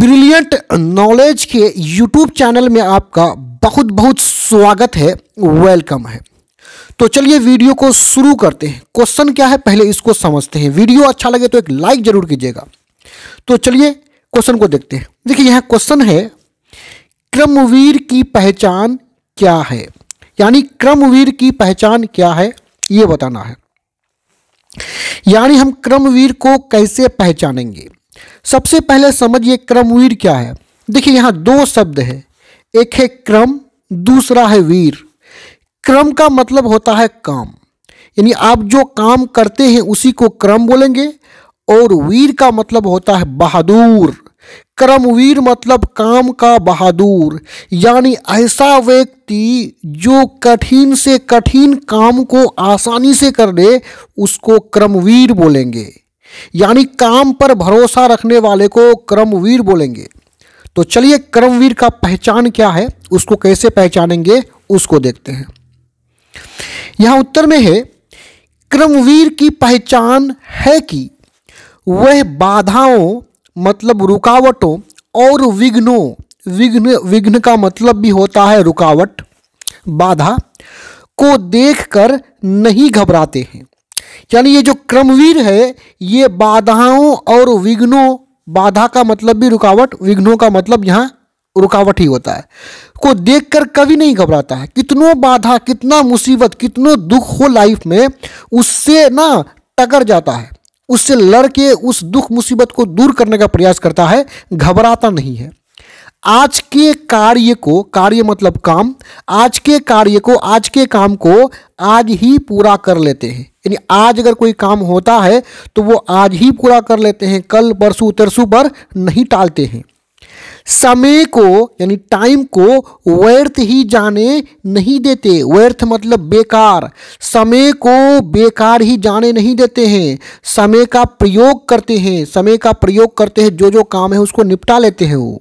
brilliant knowledge के YouTube channel में आपका बहुत बहुत स्वागत है वेलकम है तो चलिए वीडियो को शुरू करते हैं क्वेश्चन क्या है पहले इसको समझते हैं वीडियो अच्छा लगे तो एक लाइक जरूर कीजिएगा तो चलिए क्वेश्चन को देखते हैं देखिए यहाँ क्वेश्चन है क्रमवीर की पहचान क्या है यानी क्रमवीर की पहचान क्या है ये बताना है यानी हम क्रमवीर को कैसे पहचानेंगे सबसे पहले समझिए क्रमवीर क्या है देखिए यहाँ दो शब्द है एक है क्रम दूसरा है वीर क्रम का मतलब होता है काम यानी आप जो काम करते हैं उसी को क्रम बोलेंगे और वीर का मतलब होता है बहादुर क्रमवीर मतलब काम का बहादुर यानी ऐसा व्यक्ति जो कठिन से कठिन काम को आसानी से कर ले उसको क्रमवीर बोलेंगे यानी काम पर भरोसा रखने वाले को कर्मवीर बोलेंगे तो चलिए कर्मवीर का पहचान क्या है उसको कैसे पहचानेंगे उसको देखते हैं यहां उत्तर में है कर्मवीर की पहचान है कि वह बाधाओं मतलब रुकावटों और विघ्नों विघ्न विघ्न का मतलब भी होता है रुकावट बाधा को देखकर नहीं घबराते हैं यानी ये जो क्रमवीर है ये बाधाओं और विघ्नों बाधा का मतलब भी रुकावट विघ्नों का मतलब यहाँ रुकावट ही होता है को देखकर कभी नहीं घबराता है कितनों बाधा कितना मुसीबत कितनों दुख हो लाइफ में उससे ना टकर जाता है उससे लड़ के उस दुख मुसीबत को दूर करने का प्रयास करता है घबराता नहीं है आज के कार्य को कार्य मतलब काम आज के कार्य को आज के काम को आज ही पूरा कर लेते हैं यानी आज अगर कोई काम होता है तो वो आज ही पूरा कर लेते हैं कल परसों तरसों पर नहीं टालते हैं समय को यानी टाइम को व्यर्थ ही जाने नहीं देते व्यर्थ मतलब बेकार समय को बेकार ही जाने नहीं देते हैं समय का प्रयोग करते हैं समय का प्रयोग करते हैं जो जो काम है उसको निपटा लेते हैं वो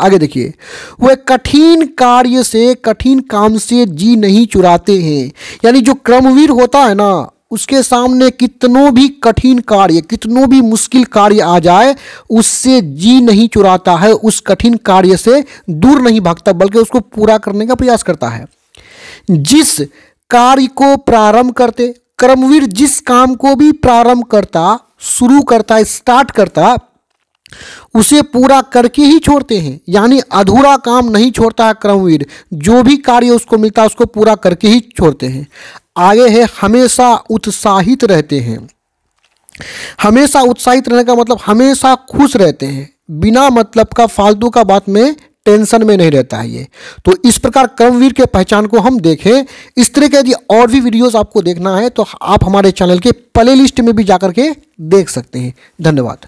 आगे देखिए वह कठिन कार्य से कठिन काम से जी नहीं चुराते हैं यानी जो क्रमवीर होता है ना उसके सामने कितनों भी कठिन कार्य कितनों भी मुश्किल कार्य आ जाए उससे जी नहीं चुराता है उस कठिन कार्य से दूर नहीं भागता बल्कि उसको पूरा करने का प्रयास करता है जिस कार्य को प्रारंभ करते क्रमवीर जिस काम को भी प्रारंभ करता शुरू करता स्टार्ट करता उसे पूरा करके ही छोड़ते हैं यानी अधूरा काम नहीं छोड़ता है क्रमवीर जो भी कार्य उसको मिलता है उसको पूरा करके ही छोड़ते हैं आगे है हमेशा उत्साहित रहते हैं हमेशा उत्साहित रहने का मतलब हमेशा खुश रहते हैं बिना मतलब का फालतू का बात में टेंशन में नहीं रहता है ये तो इस प्रकार क्रमवीर के पहचान को हम देखें इस तरह के यदि और भी वीडियोस आपको देखना है तो आप हमारे चैनल के प्ले लिस्ट में भी जाकर के देख सकते हैं धन्यवाद